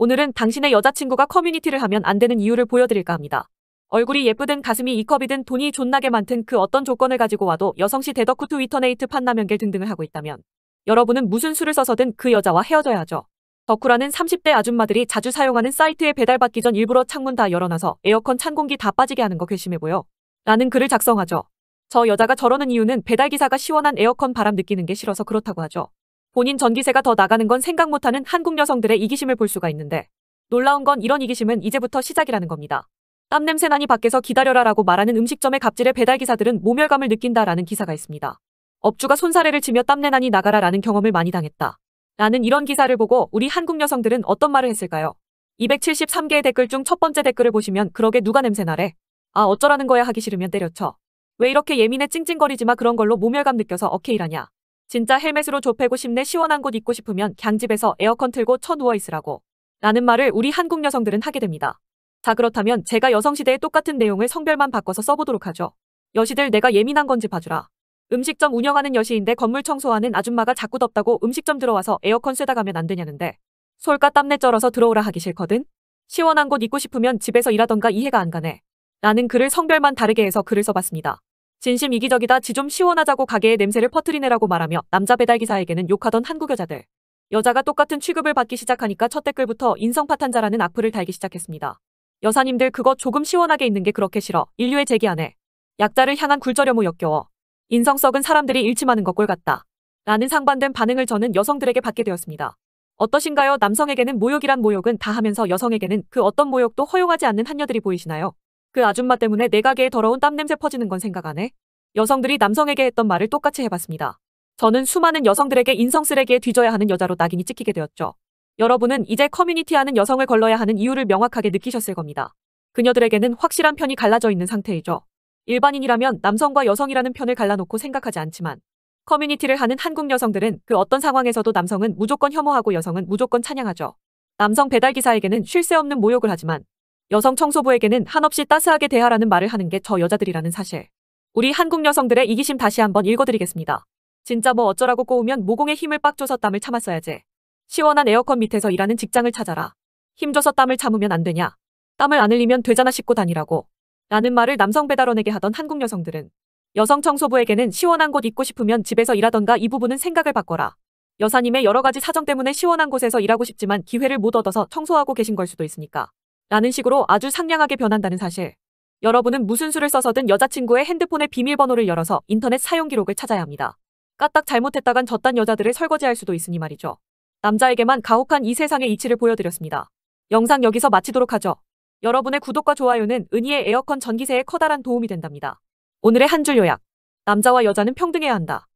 오늘은 당신의 여자친구가 커뮤니티를 하면 안 되는 이유를 보여드릴까 합니다. 얼굴이 예쁘든 가슴이 이컵이든 돈이 존나게 많든 그 어떤 조건을 가지고 와도 여성시 데덕후트 위터네이트 판나면겔 등등을 하고 있다면 여러분은 무슨 수를 써서든 그 여자와 헤어져야 하죠. 덕후라는 30대 아줌마들이 자주 사용하는 사이트에 배달받기 전 일부러 창문 다 열어놔서 에어컨 찬 공기 다 빠지게 하는 거 괘씸해 보여. 라는 글을 작성하죠. 저 여자가 저러는 이유는 배달기사가 시원한 에어컨 바람 느끼는 게 싫어서 그렇다고 하죠. 본인 전기세가 더 나가는 건 생각 못하는 한국 여성들의 이기심을 볼 수가 있는데 놀라운 건 이런 이기심은 이제부터 시작이라는 겁니다. 땀냄새 나니 밖에서 기다려라라고 말하는 음식점의 갑질의 배달기사들은 모멸감을 느낀다라는 기사가 있습니다. 업주가 손사래를 치며 땀내 나니 나가라라는 경험을 많이 당했다. 라는 이런 기사를 보고 우리 한국 여성들은 어떤 말을 했을까요? 273개의 댓글 중 첫 번째 댓글을 보시면 그러게 누가 냄새나래? 아 어쩌라는 거야 하기 싫으면 때려쳐. 왜 이렇게 예민해 찡찡거리지 마 그런 걸로 모멸감 느껴서 어케이라냐. 진짜 헬멧으로 좁히고 싶네 시원한 곳 있고 싶으면 갱집에서 에어컨 틀고 쳐 누워 있으라고. 라는 말을 우리 한국 여성들은 하게 됩니다. 자 그렇다면 제가 여성시대에 똑같은 내용을 성별만 바꿔서 써보도록 하죠. 여시들 내가 예민한 건지 봐주라. 음식점 운영하는 여시인데 건물 청소하는 아줌마가 자꾸 덥다고 음식점 들어와서 에어컨 쐬다 가면 안 되냐는데 솔까 땀내 쩔어서 들어오라 하기 싫거든? 시원한 곳 있고 싶으면 집에서 일하던가 이해가 안 가네. 라는 글을 성별만 다르게 해서 글을 써봤습니다. 진심 이기적이다 지 좀 시원하자고 가게의 냄새를 퍼뜨리네라고 말하며 남자 배달기사에게는 욕하던 한국 여자들. 여자가 똑같은 취급을 받기 시작하니까 첫 댓글부터 인성파탄자라는 악플을 달기 시작했습니다. 여사님들 그거 조금 시원하게 있는 게 그렇게 싫어. 인류의 재기 안에. 약자를 향한 굴절여오 역겨워. 인성 썩은 사람들이 일침하는 것 꼴 같다. 라는 상반된 반응을 저는 여성들에게 받게 되었습니다. 어떠신가요? 남성에게는 모욕이란 모욕은 다 하면서 여성에게는 그 어떤 모욕도 허용하지 않는 한녀들이 보이시나요? 그 아줌마 때문에 내 가게에 더러운 땀냄새 퍼지는 건 생각 안 해? 여성들이 남성에게 했던 말을 똑같이 해봤습니다. 저는 수많은 여성들에게 인성 쓰레기에 뒤져야 하는 여자로 낙인이 찍히게 되었죠. 여러분은 이제 커뮤니티하는 여성을 걸러야 하는 이유를 명확하게 느끼셨을 겁니다. 그녀들에게는 확실한 편이 갈라져 있는 상태이죠. 일반인이라면 남성과 여성이라는 편을 갈라놓고 생각하지 않지만 커뮤니티를 하는 한국 여성들은 그 어떤 상황에서도 남성은 무조건 혐오하고 여성은 무조건 찬양하죠. 남성 배달기사에게는 쉴 새 없는 모욕을 하지만 여성 청소부에게는 한없이 따스하게 대하라는 말을 하는 게 저 여자들이라는 사실. 우리 한국 여성들의 이기심 다시 한번 읽어드리겠습니다. 진짜 뭐 어쩌라고 꼬우면 모공에 힘을 빡 줘서 땀을 참았어야지. 시원한 에어컨 밑에서 일하는 직장을 찾아라. 힘줘서 땀을 참으면 안 되냐. 땀을 안 흘리면 되잖아 씻고 다니라고. 라는 말을 남성 배달원에게 하던 한국 여성들은 여성 청소부에게는 시원한 곳 있고 싶으면 집에서 일하던가 이 부분은 생각을 바꿔라. 여사님의 여러 가지 사정 때문에 시원한 곳에서 일하고 싶지만 기회를 못 얻어서 청소하고 계신 걸 수도 있으니까. 라는 식으로 아주 상냥하게 변한다는 사실. 여러분은 무슨 수를 써서든 여자친구의 핸드폰의 비밀번호를 열어서 인터넷 사용 기록을 찾아야 합니다. 까딱 잘못했다간 저딴 여자들을 설거지할 수도 있으니 말이죠. 남자에게만 가혹한 이 세상의 이치를 보여드렸습니다. 영상 여기서 마치도록 하죠. 여러분의 구독과 좋아요는 은희의 에어컨 전기세에 커다란 도움이 된답니다. 오늘의 한 줄 요약. 남자와 여자는 평등해야 한다.